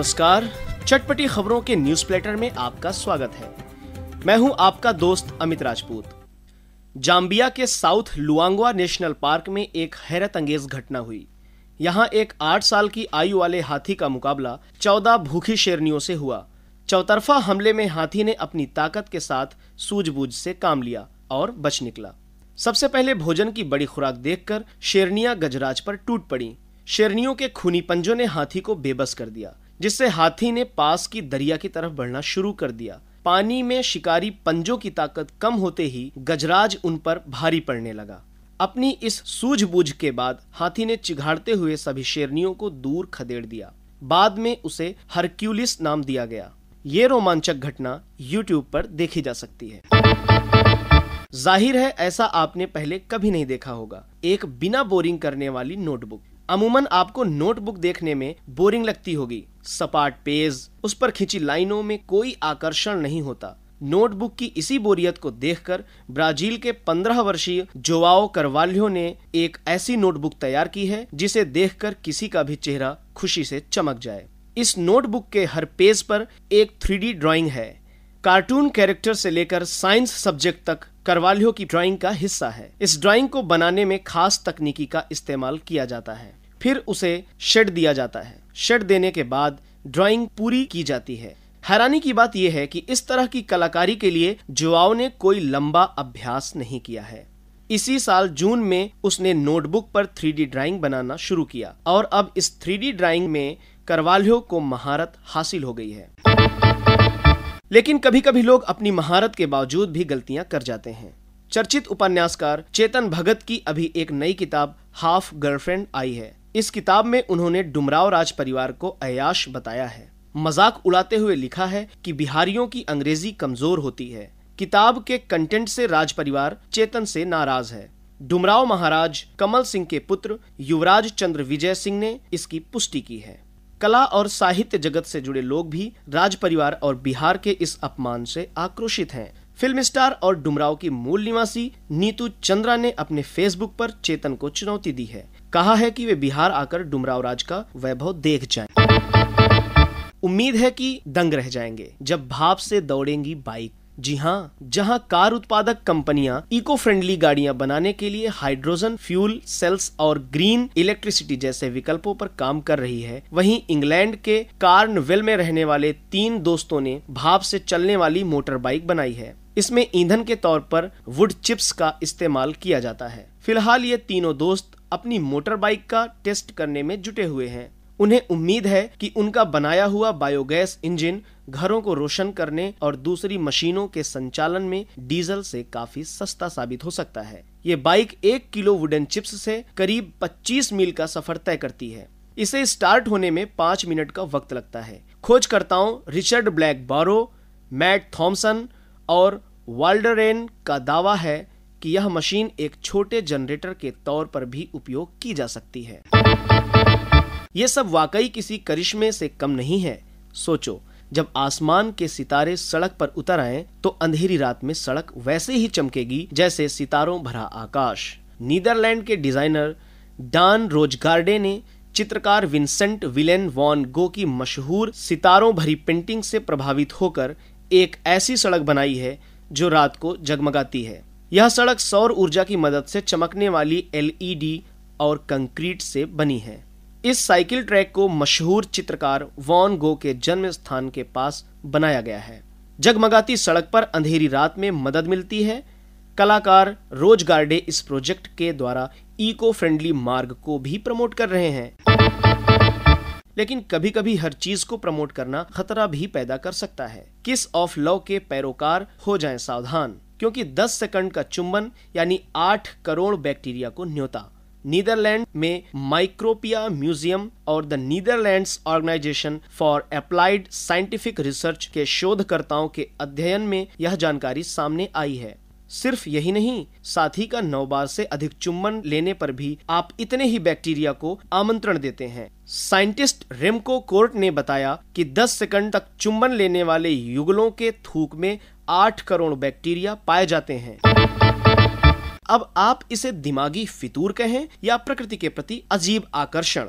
नमस्कार चटपटी खबरों के न्यूज प्लेटर में आपका स्वागत है मैं हूं आपका दोस्त अमित राजपूत जाम्बिया के साउथ लुआंगवा नेशनल पार्क में एक हैरत अंगेज घटना हुई यहां एक आठ साल की आयु वाले हाथी का मुकाबला चौदह भूखी शेरनियों से हुआ चौतरफा हमले में हाथी ने अपनी ताकत के साथ सूझबूझ से काम लिया और बच निकला सबसे पहले भोजन की बड़ी खुराक देखकर शेरनिया गजराज पर टूट पड़ी शेरनियों के खूनी पंजों ने हाथी को बेबस कर दिया जिससे हाथी ने पास की दरिया की तरफ बढ़ना शुरू कर दिया पानी में शिकारी पंजों की ताकत कम होते ही गजराज उन पर भारी पड़ने लगा अपनी इस सूझबूझ के बाद हाथी ने चिघाड़ते हुए सभी शेरनियों को दूर खदेड़ दिया बाद में उसे हरक्यूलिस नाम दिया गया ये रोमांचक घटना यूट्यूब पर देखी जा सकती है जाहिर है ऐसा आपने पहले कभी नहीं देखा होगा एक बिना बोरिंग करने वाली नोटबुक अमूमन आपको नोटबुक देखने में बोरिंग लगती होगी सपाट पेज उस पर खिंची लाइनों में कोई आकर्षण नहीं होता नोटबुक की इसी बोरियत को देखकर ब्राजील के 15 वर्षीय जोआओ करवाल्हो ने एक ऐसी नोटबुक तैयार की है जिसे देखकर किसी का भी चेहरा खुशी से चमक जाए इस नोटबुक के हर पेज पर एक थ्री ड्रॉइंग है कार्टून कैरेक्टर से लेकर साइंस सब्जेक्ट तक करवाल्हो की ड्राइंग का हिस्सा है इस ड्राइंग को बनाने में खास तकनीकी का इस्तेमाल किया जाता है फिर उसे शेड दिया जाता है शेड देने के बाद ड्राइंग पूरी की जाती है हैरानी की बात यह है कि इस तरह की कलाकारी के लिए जुआओ ने कोई लंबा अभ्यास नहीं किया है इसी साल जून में उसने नोटबुक पर थ्री ड्राइंग बनाना शुरू किया और अब इस थ्री ड्राइंग में करवाल्हो को महारत हासिल हो गई है लेकिन कभी कभी लोग अपनी महारत के बावजूद भी गलतियां कर जाते हैं चर्चित उपन्यासकार चेतन भगत की अभी एक नई किताब हाफ गर्लफ्रेंड आई है इस किताब में उन्होंने डुमराव राज परिवार को अयाश बताया है मजाक उड़ाते हुए लिखा है कि बिहारियों की अंग्रेजी कमजोर होती है किताब के कंटेंट से राज परिवार चेतन से नाराज है डुमराव महाराज कमल सिंह के पुत्र युवराज चंद्र विजय सिंह ने इसकी पुष्टि की है कला और साहित्य जगत से जुड़े लोग भी राज परिवार और बिहार के इस अपमान से आक्रोशित हैं फिल्म स्टार और डुमराव की मूल निवासी नीतू चंद्रा ने अपने फेसबुक पर चेतन को चुनौती दी है कहा है कि वे बिहार आकर डुमराव राज का वैभव देख जाएं। उम्मीद है कि दंग रह जाएंगे जब भाप से दौड़ेंगी बाइक जी हाँ जहाँ कार उत्पादक कंपनियां इको फ्रेंडली गाड़ियां बनाने के लिए हाइड्रोजन फ्यूल सेल्स और ग्रीन इलेक्ट्रिसिटी जैसे विकल्पों पर काम कर रही है वहीं इंग्लैंड के कार्नवेल में रहने वाले तीन दोस्तों ने भाप से चलने वाली मोटर बाइक बनाई है इसमें ईंधन के तौर पर वुड चिप्स का इस्तेमाल किया जाता है फिलहाल ये तीनों दोस्त अपनी मोटर बाइक का टेस्ट करने में जुटे हुए हैं उन्हें उम्मीद है कि उनका बनाया हुआ बायोगैस इंजन घरों को रोशन करने और दूसरी मशीनों के संचालन में डीजल से काफी सस्ता साबित हो सकता है ये बाइक एक किलो वुडन चिप्स से करीब 25 मील का सफर तय करती है इसे स्टार्ट होने में पांच मिनट का वक्त लगता है खोजकर्ताओं Richard Blackborow Matt Thomson और वाल्डरेन का दावा है कि यह मशीन एक छोटे जनरेटर के तौर पर भी उपयोग की जा सकती है ये सब वाकई किसी करिश्मे से कम नहीं है सोचो जब आसमान के सितारे सड़क पर उतर आए तो अंधेरी रात में सड़क वैसे ही चमकेगी जैसे सितारों भरा आकाश नीदरलैंड के डिजाइनर डान रोजगार्डे ने चित्रकार विंसेंट विलेन वॉन गो की मशहूर सितारों भरी पेंटिंग से प्रभावित होकर एक ऐसी सड़क बनाई है जो रात को जगमगाती है यह सड़क सौर ऊर्जा की मदद से चमकने वाली एलईडी और कंक्रीट से बनी है इस साइकिल ट्रैक को मशहूर चित्रकार वॉन गो के जन्म स्थान के पास बनाया गया है जगमगाती सड़क पर अंधेरी रात में मदद मिलती है कलाकार रोज गार्डे इस प्रोजेक्ट के द्वारा इको फ्रेंडली मार्ग को भी प्रमोट कर रहे हैं लेकिन कभी कभी हर चीज को प्रमोट करना खतरा भी पैदा कर सकता है किस ऑफ लॉ के पैरोकार हो जाएं सावधान क्योंकि 10 सेकंड का चुंबन यानी 8 करोड़ बैक्टीरिया को न्योता नीदरलैंड में माइक्रोपिया म्यूजियम और the Netherlands organisation for applied scientific research के शोधकर्ताओं के अध्ययन में यह जानकारी सामने आई है सिर्फ यही नहीं साथी का नौ बार से अधिक चुम्बन लेने पर भी आप इतने ही बैक्टीरिया को आमंत्रण देते हैं साइंटिस्ट रेमको कोर्ट ने बताया कि 10 सेकंड तक चुम्बन लेने वाले युगलों के थूक में आठ करोड़ बैक्टीरिया पाए जाते हैं अब आप इसे दिमागी फितूर कहें या प्रकृति के प्रति अजीब आकर्षण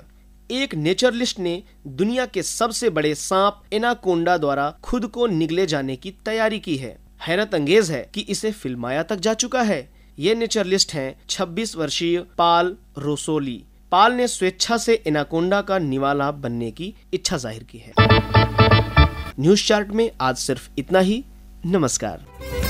एक नेचरलिस्ट ने दुनिया के सबसे बड़े सांप एनाकोंडा द्वारा खुद को निगले जाने की तैयारी की है हैरत अंगेज है कि इसे फिल्माया तक जा चुका है ये नेचरलिस्ट हैं 26 वर्षीय पाल रोसोली पाल ने स्वेच्छा से एनाकोंडा का निवाला बनने की इच्छा जाहिर की है न्यूज चार्ट में आज सिर्फ इतना ही नमस्कार